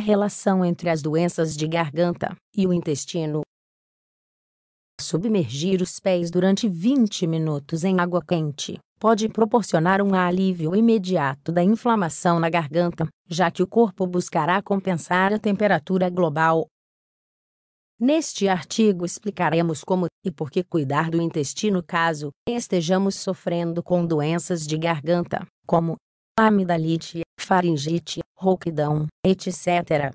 Relação entre as doenças de garganta e o intestino. Submergir os pés durante 20 minutos em água quente pode proporcionar um alívio imediato da inflamação na garganta, já que o corpo buscará compensar a temperatura global. Neste artigo explicaremos como e por que cuidar do intestino caso estejamos sofrendo com doenças de garganta, como amidalite, faringite, rouquidão, etc.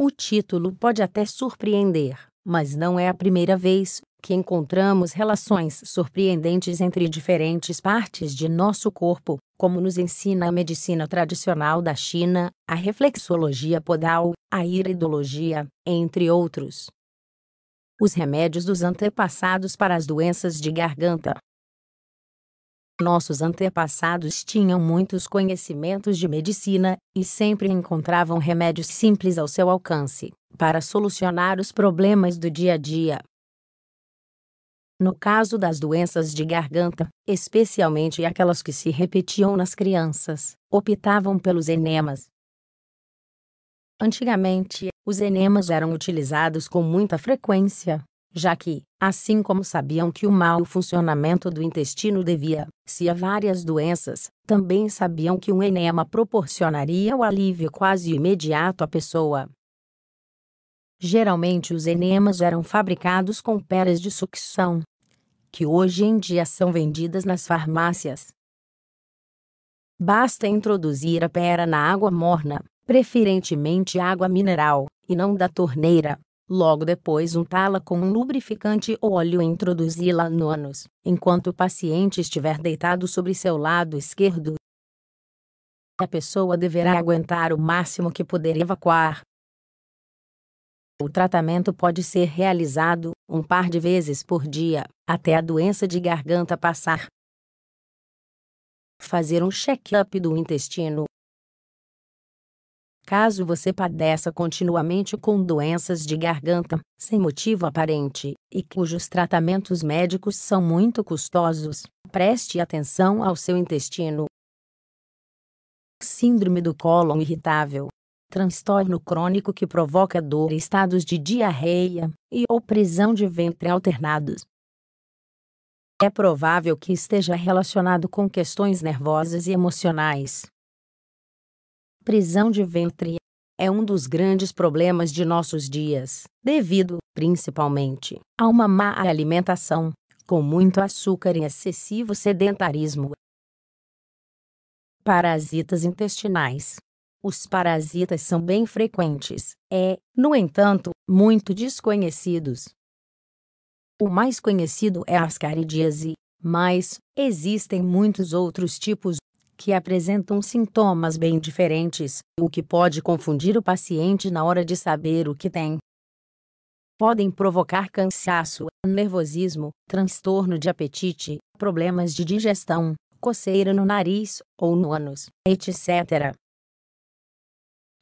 O título pode até surpreender, mas não é a primeira vez que encontramos relações surpreendentes entre diferentes partes de nosso corpo, como nos ensina a medicina tradicional da China, a reflexologia podal, a iridologia, entre outros. Os remédios dos antepassados para as doenças de garganta, nossos antepassados tinham muitos conhecimentos de medicina e sempre encontravam remédios simples ao seu alcance para solucionar os problemas do dia a dia. No caso das doenças de garganta, especialmente aquelas que se repetiam nas crianças, optavam pelos enemas. Antigamente, os enemas eram utilizados com muita frequência já que, assim como sabiam que o mau funcionamento do intestino devia-se a várias doenças, também sabiam que um enema proporcionaria o alívio quase imediato à pessoa. Geralmente os enemas eram fabricados com peras de sucção, que hoje em dia são vendidas nas farmácias. Basta introduzir a pera na água morna, preferentemente água mineral, e não da torneira, Logo depois, untá-la com um lubrificante ou óleo e introduzi-la no ânus, enquanto o paciente estiver deitado sobre seu lado esquerdo. A pessoa deverá aguentar o máximo que puder evacuar. O tratamento pode ser realizado um par de vezes por dia, até a doença de garganta passar. Fazer um check-up do intestino Caso você padeça continuamente com doenças de garganta, sem motivo aparente, e cujos tratamentos médicos são muito custosos, preste atenção ao seu intestino. Síndrome do cólon irritável transtorno crônico que provoca dor e estados de diarreia e ou prisão de ventre alternados. É provável que esteja relacionado com questões nervosas e emocionais, Prisão de ventre é um dos grandes problemas de nossos dias, devido, principalmente, a uma má alimentação, com muito açúcar e excessivo sedentarismo. Parasitas intestinais. Os parasitas são bem frequentes, é, no entanto, muito desconhecidos. O mais conhecido é a ascaridíase, mas existem muitos outros tipos que apresentam sintomas bem diferentes, o que pode confundir o paciente na hora de saber o que tem. Podem provocar cansaço, nervosismo, transtorno de apetite, problemas de digestão, coceira no nariz ou no ânus, etc.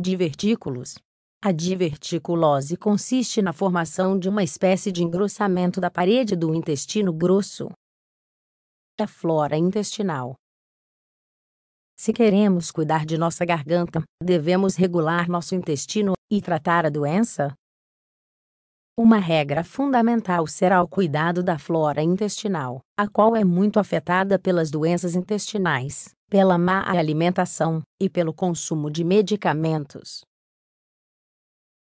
Divertículos. A diverticulose consiste na formação de uma espécie de engrossamento da parede do intestino grosso. A flora intestinal se queremos cuidar de nossa garganta, devemos regular nosso intestino e tratar a doença? Uma regra fundamental será o cuidado da flora intestinal, a qual é muito afetada pelas doenças intestinais, pela má alimentação e pelo consumo de medicamentos.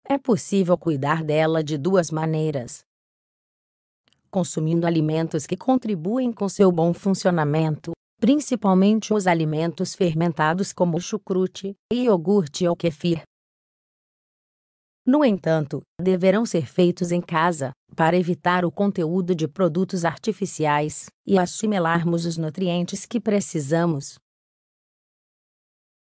É possível cuidar dela de duas maneiras: consumindo alimentos que contribuem com seu bom funcionamento principalmente os alimentos fermentados como o chucrute, iogurte ou kefir. No entanto, deverão ser feitos em casa, para evitar o conteúdo de produtos artificiais e assimilarmos os nutrientes que precisamos.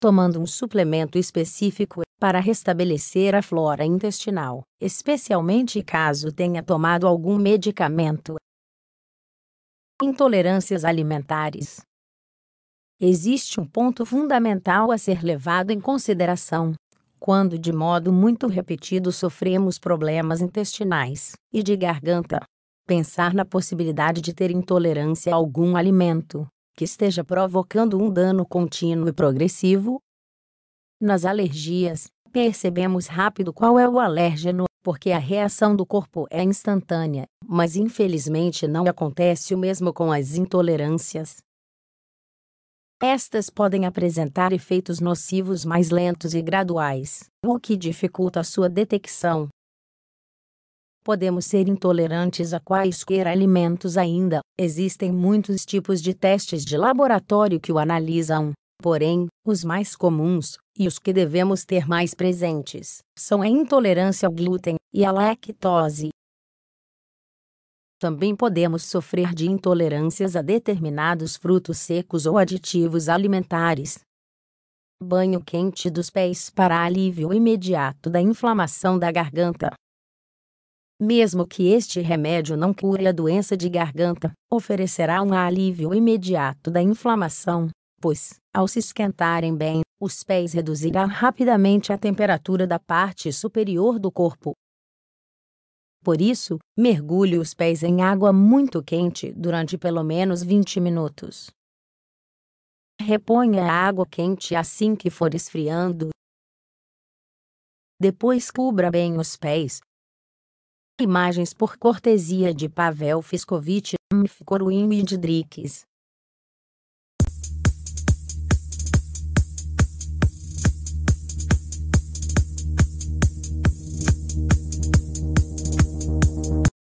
Tomando um suplemento específico para restabelecer a flora intestinal, especialmente caso tenha tomado algum medicamento. Intolerâncias alimentares Existe um ponto fundamental a ser levado em consideração. Quando de modo muito repetido sofremos problemas intestinais e de garganta, pensar na possibilidade de ter intolerância a algum alimento que esteja provocando um dano contínuo e progressivo. Nas alergias, percebemos rápido qual é o alérgeno, porque a reação do corpo é instantânea, mas infelizmente não acontece o mesmo com as intolerâncias. Estas podem apresentar efeitos nocivos mais lentos e graduais, o que dificulta a sua detecção. Podemos ser intolerantes a quaisquer alimentos ainda. Existem muitos tipos de testes de laboratório que o analisam, porém, os mais comuns, e os que devemos ter mais presentes, são a intolerância ao glúten e à lactose. Também podemos sofrer de intolerâncias a determinados frutos secos ou aditivos alimentares. Banho quente dos pés para alívio imediato da inflamação da garganta. Mesmo que este remédio não cure a doença de garganta, oferecerá um alívio imediato da inflamação, pois, ao se esquentarem bem, os pés reduzirão rapidamente a temperatura da parte superior do corpo, por isso, mergulhe os pés em água muito quente durante pelo menos 20 minutos. Reponha a água quente assim que for esfriando. Depois cubra bem os pés. Imagens por cortesia de Pavel Fiscovitch, Mf. e Didrix.